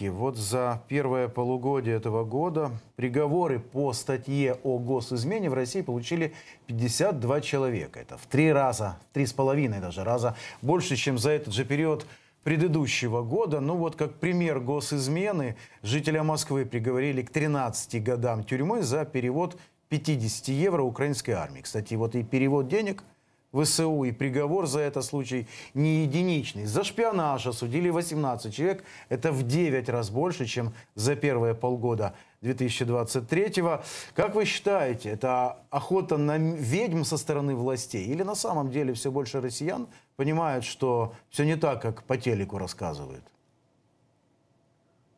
бабки. Вот за первое полугодие этого года приговоры по статье о госизмене в России получили 52 человека. Это в три раза, в три с половиной даже раза больше, чем за этот же период предыдущего года. Ну вот как пример госизмены, жителя Москвы приговорили к 13 годам тюрьмы за перевод 50 евро украинской армии. Кстати, вот и перевод денег – ВСУ, и приговор за этот случай не единичный. За шпионаж осудили 18 человек, это в 9 раз больше, чем за первые полгода 2023 -го. Как вы считаете, это охота на ведьм со стороны властей? Или на самом деле все больше россиян понимают, что все не так, как по телеку рассказывают?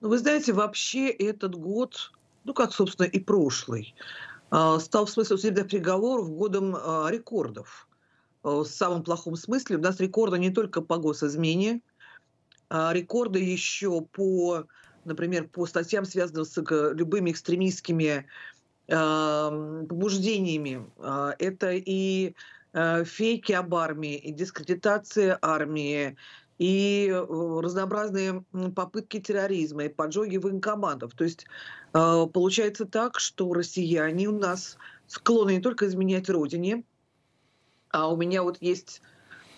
Ну, вы знаете, вообще этот год, ну, как, собственно, и прошлый, а, стал в смысле судебных приговоров годом а, рекордов. Э, в самом плохом смысле. У нас рекорды не только по госизмене, а рекорды еще по, например, по статьям, связанным с любыми экстремистскими эм, побуждениями. А, это и э, фейки об армии, и дискредитация армии, и э, разнообразные попытки терроризма, и поджоги военкомандов. То есть получается так, что россияне у нас склонны не только изменять родине, а у меня вот есть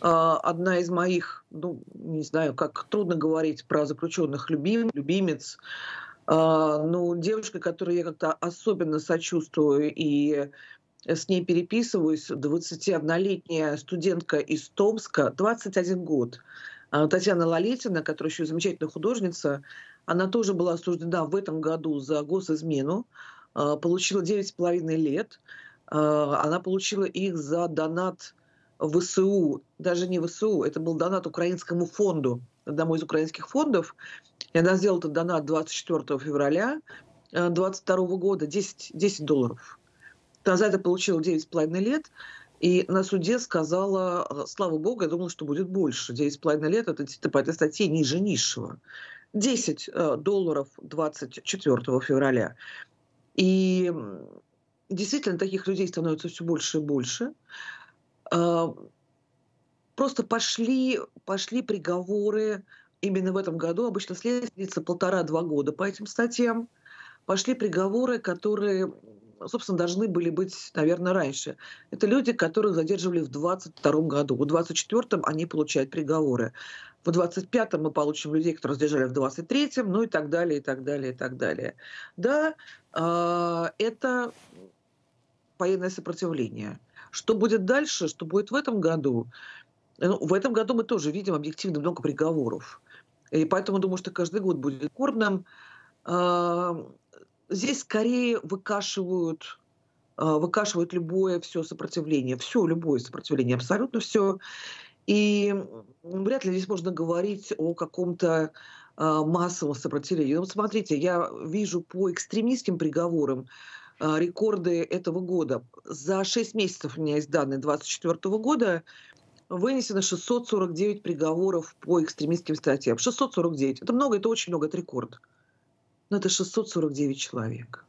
а, одна из моих, ну, не знаю, как трудно говорить про заключенных любим, любимец, а, ну, девушка, которой я как-то особенно сочувствую и с ней переписываюсь, 21-летняя студентка из Томска, 21 год. А, Татьяна Лолетина, которая еще замечательная художница, она тоже была осуждена в этом году за госизмену, получила 9,5 лет. А, она получила их за донат ВСУ, даже не ВСУ, это был донат Украинскому фонду, одному из украинских фондов. И она сделала этот донат 24 февраля 2022 э, года, 10, 10 долларов. Она за это получила 9,5 лет. И на суде сказала, э, слава богу, я думала, что будет больше. 9,5 лет это, это по этой статье ниже низшего. 10 э, долларов 24 февраля. И действительно таких людей становится все больше и больше. А, просто пошли, пошли приговоры именно в этом году. Обычно следится полтора-два года по этим статьям. Пошли приговоры, которые, собственно, должны были быть, наверное, раньше. Это люди, которых задерживали в 22 году. В 24 они получают приговоры. В 25 мы получим людей, которые задержали в 23 ну и так далее, и так далее, и так далее. Да, а, это военное сопротивление. Что будет дальше, что будет в этом году? Э, ну, в этом году мы тоже видим объективно много приговоров. И поэтому думаю, что каждый год будет рекордным. А, здесь скорее выкашивают а, выкашивают любое все сопротивление, все любое сопротивление, абсолютно все. И вряд ли здесь можно говорить о каком-то а, массовом сопротивлении. Но ну, смотрите, я вижу по экстремистским приговорам, а, рекорды этого года. За 6 месяцев у меня есть данные 2024 года вынесено 649 приговоров по экстремистским статьям. 649. Это много, это очень много, это рекорд. Но это 649 человек.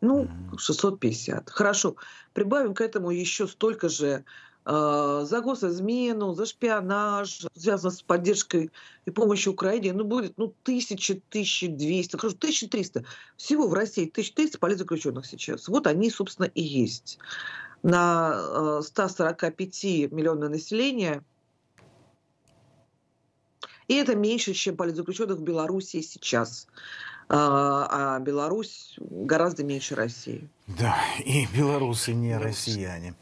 Ну, 650. Хорошо. Прибавим к этому еще столько же а, за госизмену, за шпионаж, связано с поддержкой и помощью Украине, ну, будет, ну, тысячи, тысячи двести, хорошо, тысяча триста. Всего в России тысяча триста политзаключенных сейчас. Вот они, собственно, и есть. На 145 а, миллионное население. и это меньше, чем политзаключенных в Беларуси сейчас. А, а Беларусь гораздо меньше России. Да, и белорусы не Беларусь. россияне.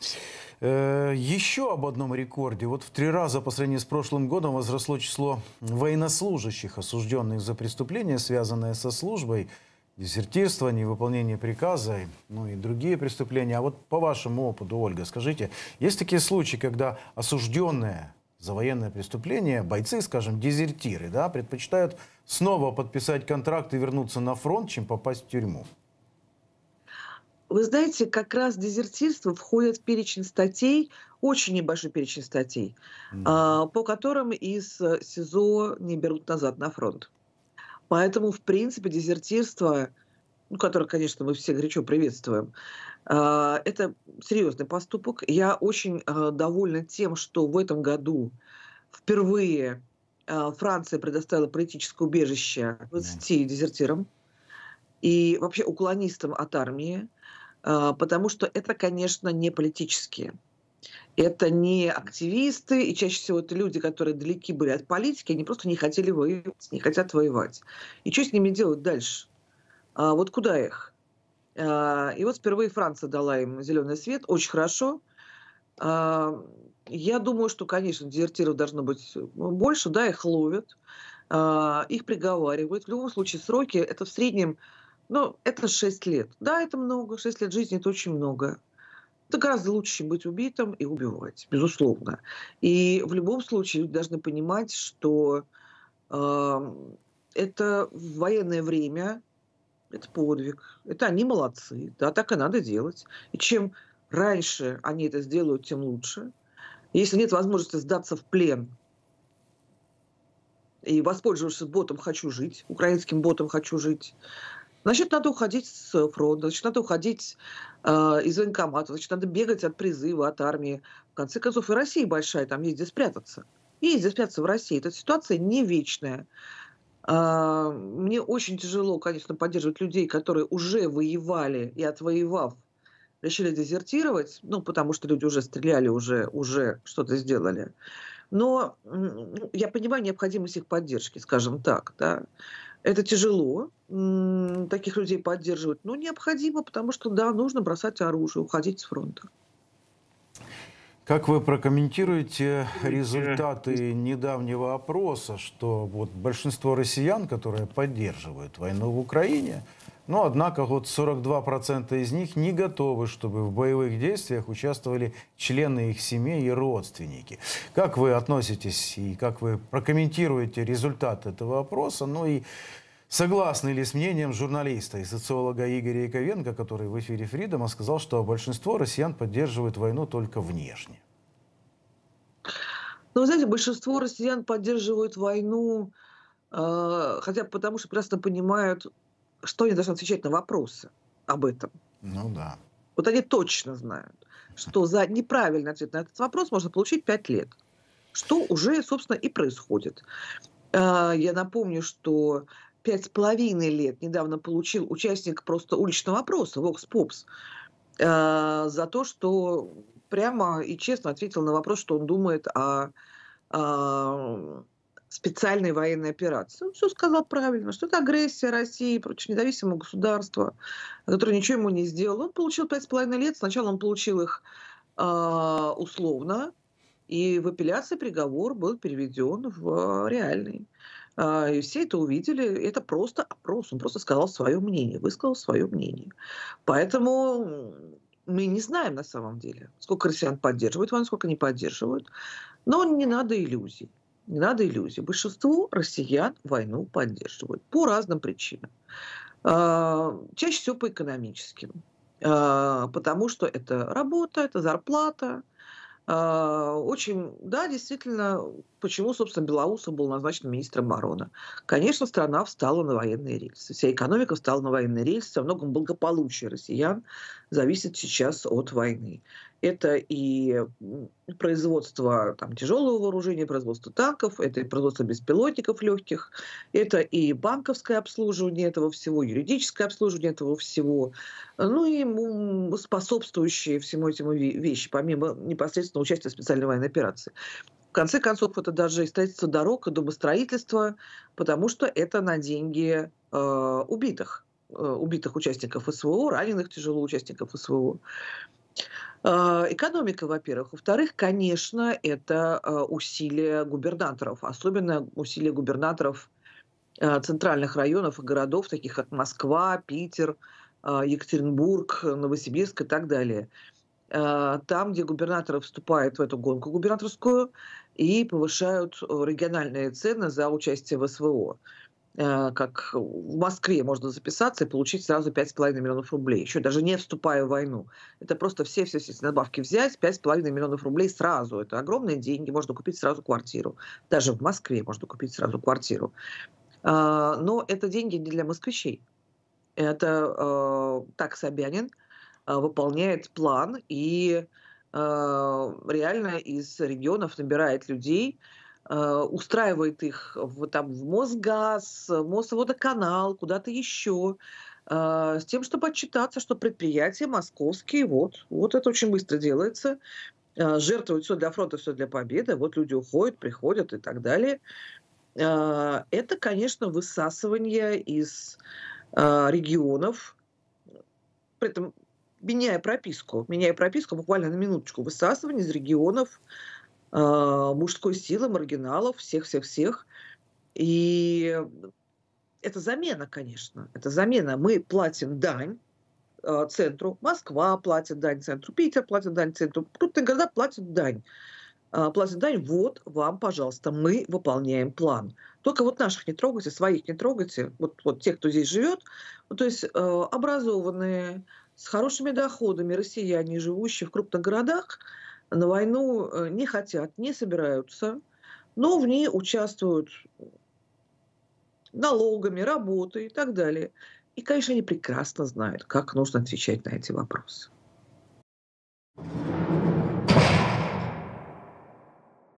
Э, Еще об одном рекорде. Вот в три раза по сравнению с прошлым годом возросло число военнослужащих, осужденных за преступления, связанные со службой, дезертирство, невыполнение приказа, ну и другие преступления. А вот по вашему опыту, Ольга, скажите, есть такие случаи, когда осужденные за военное преступление, бойцы, скажем, дезертиры, да, предпочитают снова подписать контракт и вернуться на фронт, чем попасть в тюрьму? Вы знаете, как раз дезертирство входит в перечень статей, очень небольшой перечень статей, mm-hmm. по которым из э, СИЗО не берут назад на фронт. Поэтому, в принципе, дезертирство, ну, которое, конечно, мы все горячо приветствуем, а, это серьезный поступок. Я очень э, довольна тем, что в этом году впервые э, Франция предоставила политическое убежище 20 дезертирам и вообще уклонистам от армии. А, потому что это, конечно, не политические. Это не активисты, и чаще всего это люди, которые далеки были от политики, они просто не хотели воевать, не хотят воевать. И что с ними делать дальше? А вот куда их? А, и вот впервые Франция дала им зеленый свет, очень хорошо. А, я думаю, что, конечно, дезертиров должно быть ну, больше, да, их ловят, а, их приговаривают. В любом случае сроки это в среднем но ну, это 6 лет. Да, это много. 6 лет жизни – это очень много. Это гораздо лучше, чем быть убитым и убивать, безусловно. И в любом случае люди должны понимать, что э, это военное время это подвиг. Это они молодцы. Да, так и надо делать. И чем раньше они это сделают, тем лучше. Если нет возможности сдаться в плен и воспользовавшись ботом «хочу жить», украинским ботом «хочу жить», Значит, надо уходить с фронта, значит, надо уходить э, из военкомата, значит, надо бегать от призыва, от армии. В конце концов, и Россия большая, там есть где спрятаться. И есть где спрятаться в России. Эта ситуация не вечная. Э, мне очень тяжело, конечно, поддерживать людей, которые уже воевали и отвоевав, решили дезертировать, ну, потому что люди уже стреляли, уже, уже что-то сделали. Но я понимаю необходимость их поддержки, скажем так, да. Это тяжело, таких людей поддерживать, но ну, необходимо, потому что, да, нужно бросать оружие, уходить с фронта. Как вы прокомментируете результаты недавнего опроса, что вот большинство россиян, которые поддерживают войну в Украине, но, однако, вот 42% из них не готовы, чтобы в боевых действиях участвовали члены их семьи и родственники. Как вы относитесь и как вы прокомментируете результат этого опроса? Ну и Согласны ли с мнением журналиста и социолога Игоря Яковенко, который в эфире Фридома сказал, что большинство россиян поддерживают войну только внешне? Ну, вы знаете, большинство россиян поддерживают войну, э, хотя потому что прекрасно понимают что они должны отвечать на вопросы об этом. Ну да. Вот они точно знают, что за неправильный ответ на этот вопрос можно получить 5 лет. Что уже, собственно, и происходит. А, я напомню, что пять с половиной лет недавно получил участник просто уличного опроса Vox Pops а, за то, что прямо и честно ответил на вопрос, что он думает о, о а, специальной военной операции. Он все сказал правильно, что это агрессия России против независимого государства, которое ничего ему не сделал. Он получил 5,5 лет, сначала он получил их э, условно, и в апелляции приговор был переведен в реальный. А, и все это увидели. Это просто опрос. Он просто сказал свое мнение, высказал свое мнение. Поэтому мы не знаем на самом деле, сколько россиян поддерживают войну, сколько не поддерживают. Но не надо иллюзий не надо иллюзий. Большинство россиян войну поддерживают по разным причинам. А, чаще всего по экономическим, а, потому что это работа, это зарплата. А, очень, да, действительно, почему, собственно, Белоусов был назначен министром обороны. Конечно, страна встала на военные рельсы. Вся экономика встала на военные рельсы. Во многом благополучие россиян зависит сейчас от войны. Это и производство там, тяжелого вооружения, производство танков, это и производство беспилотников легких, это и банковское обслуживание этого всего, юридическое обслуживание этого всего, ну и способствующие всему этому вещи, помимо непосредственного участия в специальной военной операции. В конце концов, это даже и строительство дорог, и домостроительство, потому что это на деньги э, убитых, э, убитых участников СВО, раненых тяжело участников СВО. Э, экономика, во-первых. Во-вторых, конечно, это э, усилия губернаторов, особенно усилия губернаторов э, центральных районов и городов, таких как Москва, Питер, э, Екатеринбург, Новосибирск и так далее. Э, там, где губернаторы вступают в эту гонку губернаторскую и повышают э, региональные цены за участие в СВО э, как в Москве можно записаться и получить сразу 5,5 миллионов рублей, еще даже не вступая в войну. Это просто все-все все надбавки взять, 5,5 миллионов рублей сразу. Это огромные деньги, можно купить сразу квартиру. Даже в Москве можно купить сразу квартиру. Но это деньги не для москвичей. Это так Собянин – а, выполняет план и а, реально из регионов набирает людей, а, устраивает их в, там, в Мосгаз, Мосводоканал, куда-то еще, с тем, чтобы отчитаться, что предприятия московские, вот, вот это очень быстро делается, жертвуют все для фронта, все для победы, вот люди уходят, приходят и так далее. Это, конечно, высасывание из регионов, при этом меняя прописку, меняя прописку буквально на минуточку, высасывание из регионов, э, мужской силы, маргиналов, всех-всех-всех. И это замена, конечно, это замена. Мы платим дань, э, центру. Москва платит дань центру, Питер платит дань центру, крупные города платят дань э, платят дань, вот вам, пожалуйста, мы выполняем план. Только вот наших не трогайте, своих не трогайте, вот, вот тех, кто здесь живет. Ну, то есть э, образованные, с хорошими доходами россияне, живущие в крупных городах, на войну э, не хотят, не собираются, но в ней участвуют налогами, работой и так далее. И, конечно, они прекрасно знают, как нужно отвечать на эти вопросы.